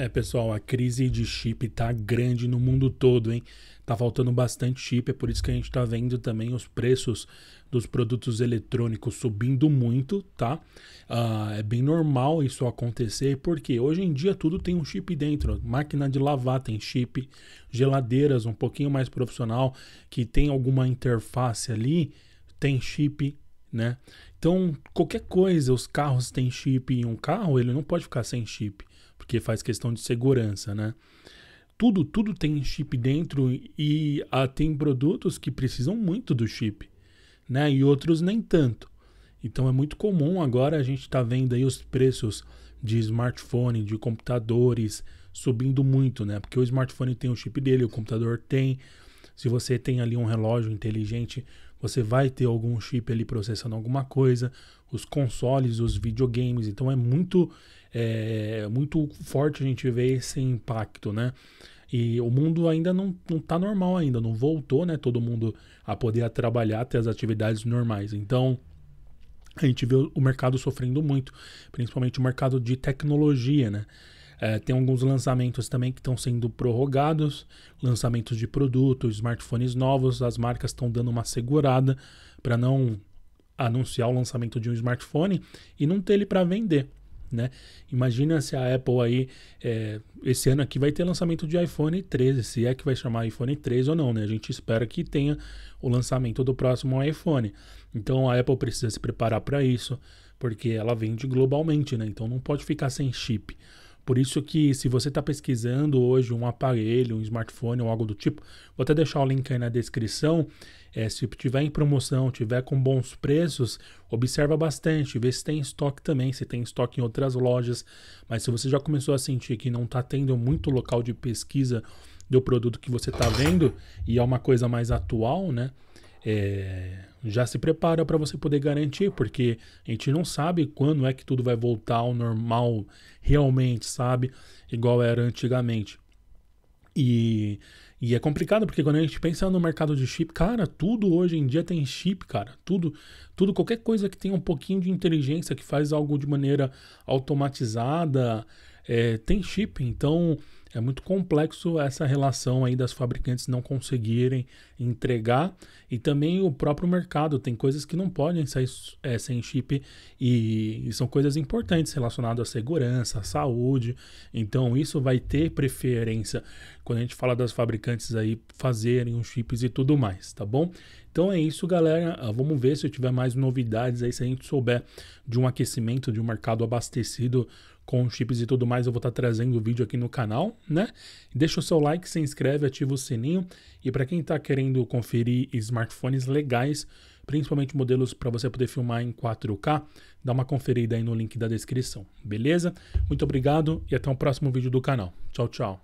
É, pessoal, a crise de chip tá grande no mundo todo, hein? Tá faltando bastante chip, é por isso que a gente tá vendo também os preços dos produtos eletrônicos subindo muito, tá? Uh, é bem normal isso acontecer, porque hoje em dia tudo tem um chip dentro. Máquina de lavar tem chip, geladeiras um pouquinho mais profissional, que tem alguma interface ali, tem chip, né? Então, qualquer coisa, os carros têm chip e um carro, ele não pode ficar sem chip porque faz questão de segurança, né? Tudo, tudo tem chip dentro e ah, tem produtos que precisam muito do chip, né? E outros nem tanto. Então é muito comum agora a gente está vendo aí os preços de smartphone, de computadores subindo muito, né? Porque o smartphone tem o chip dele, o computador tem. Se você tem ali um relógio inteligente, você vai ter algum chip ali processando alguma coisa, os consoles, os videogames. Então é muito, é, muito forte a gente ver esse impacto, né? E o mundo ainda não, não tá normal ainda, não voltou, né? Todo mundo a poder trabalhar, ter as atividades normais. Então, a gente vê o mercado sofrendo muito, principalmente o mercado de tecnologia, né? É, tem alguns lançamentos também que estão sendo prorrogados, lançamentos de produtos, smartphones novos, as marcas estão dando uma segurada para não anunciar o lançamento de um smartphone e não ter ele para vender. Né? Imagina se a Apple aí, é, esse ano aqui vai ter lançamento de iPhone 13, se é que vai chamar iPhone 13 ou não, né? A gente espera que tenha o lançamento do próximo iPhone. Então a Apple precisa se preparar para isso, porque ela vende globalmente, né? Então não pode ficar sem chip. Por isso que se você está pesquisando hoje um aparelho, um smartphone ou algo do tipo, vou até deixar o link aí na descrição. É, se tiver em promoção, tiver com bons preços, observa bastante, vê se tem estoque também, se tem estoque em outras lojas. Mas se você já começou a sentir que não está tendo muito local de pesquisa do produto que você está vendo e é uma coisa mais atual, né? é, já se prepara para você poder garantir, porque a gente não sabe quando é que tudo vai voltar ao normal realmente, sabe? Igual era antigamente. E, e é complicado, porque quando a gente pensa no mercado de chip, cara, tudo hoje em dia tem chip, cara. Tudo, tudo qualquer coisa que tem um pouquinho de inteligência, que faz algo de maneira automatizada, é, tem chip. Então, é muito complexo essa relação aí das fabricantes não conseguirem entregar e também o próprio mercado. Tem coisas que não podem sair é, sem chip e, e, são coisas importantes relacionadas à segurança, à saúde. Então isso vai ter preferência quando a gente fala das fabricantes aí fazerem os chips e tudo mais, tá bom? Então é isso, galera. Ah, vamos ver se eu tiver mais novidades aí, se a gente souber de um aquecimento, de um mercado abastecido com chips e tudo mais, eu vou estar tá trazendo o vídeo aqui no canal, né? Deixa o seu like, se inscreve, ativa o sininho. E para quem está querendo conferir smartphones legais, principalmente modelos para você poder filmar em 4K, dá uma conferida aí no link da descrição, beleza? Muito obrigado e até o próximo vídeo do canal. Tchau, tchau.